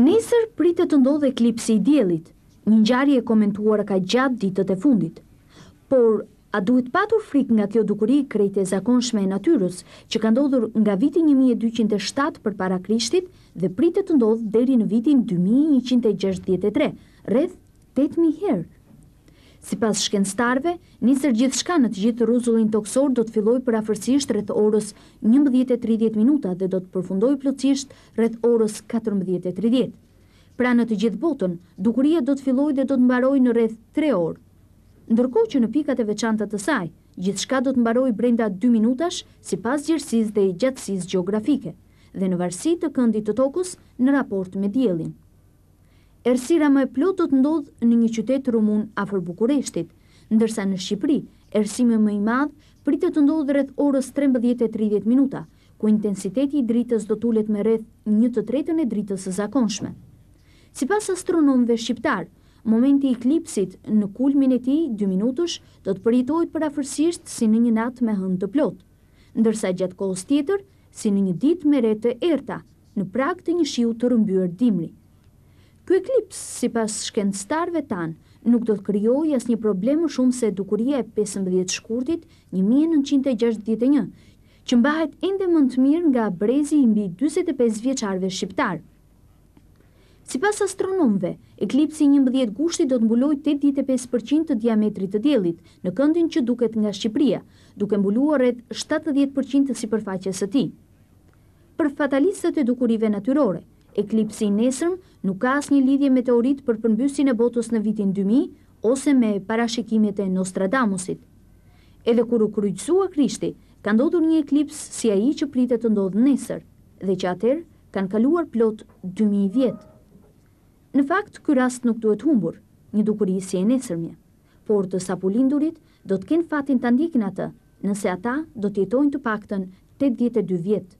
Nesër pritë të ndodhe eklipsi i djelit, një njari e komentuar ka gjatë ditët e fundit. Por, a duhet patur frik nga kjo dukëri krejt e zakonshme e natyrus, që ka ndodhur nga vitin 1207 për para krishtit dhe pritë të ndodhë deri në vitin 2163, rreth 8.000 herë Si pas shkenstarve, njësër gjithë shka në të gjithë ruzullin toksor do të filloj për afërsisht rreth orës 11.30 minuta dhe do të përfundoj plëcisht rreth orës 14.30. Pra në të gjithë botën, dukuria do të filloj dhe do të mbaroj në rreth 3 orë. Ndërko që në pikat e veçantat të saj, gjithë shka do të mbaroj brenda 2 minutash si pas gjërsis dhe gjatsis geografike dhe në varsit të këndit të tokus në raport me djelin. Ersira më e plotë do të ndodhë në një qytet rumun afër Bukureshtit, ndërsa në Shqipëri ersime më i madh pritet të ndodhë rreth orës 13:30 minuta, ku intensiteti i dritës do të ulet me rreth 1/3 e dritës së zakonshme. Sipas astronomëve shqiptar, momenti i klipsit në kulmin e tij 2 minutësh do të përjetohet parafërsisht si në një natë me hënë të plot, ndërsa gjatë kohës tjetër si në një ditë me rete të errta, në prak të një shiu të rrëmbyer dimri. Ky eklips, si pas shkendstarve tanë, nuk do të kryoj asë një problemë shumë se dukuria e 15 shkurtit 1961, që mbahet ende më të mirë nga brezi i mbi 25 vjeqarve shqiptarë. Si pas astronomve, eklipsi një mbëdhjet gushti do të mbuloj 85% të diametrit të djelit në këndin që duket nga Shqipria, duke mbuluar rreth 70% të si përfaqës të ti. Për fatalistët e dukurive natyrore, Eklipsi i nesërm nuk ka asë një lidhje meteorit për përmbysin e botës në vitin 2000 ose me parashikimet e Nostradamusit. Edhe kuru kryqësua krishti, ka ndodhur një eklips si a i që pritet të ndodhë nesër dhe që atër kanë kaluar plot 2000 vjetë. Në fakt, ky rast nuk duhet humbur, një dukuri si e nesërmje, por të sapulindurit do të kënë fatin të ndikin atë nëse ata do të jetojnë të pakten 82 vjetë.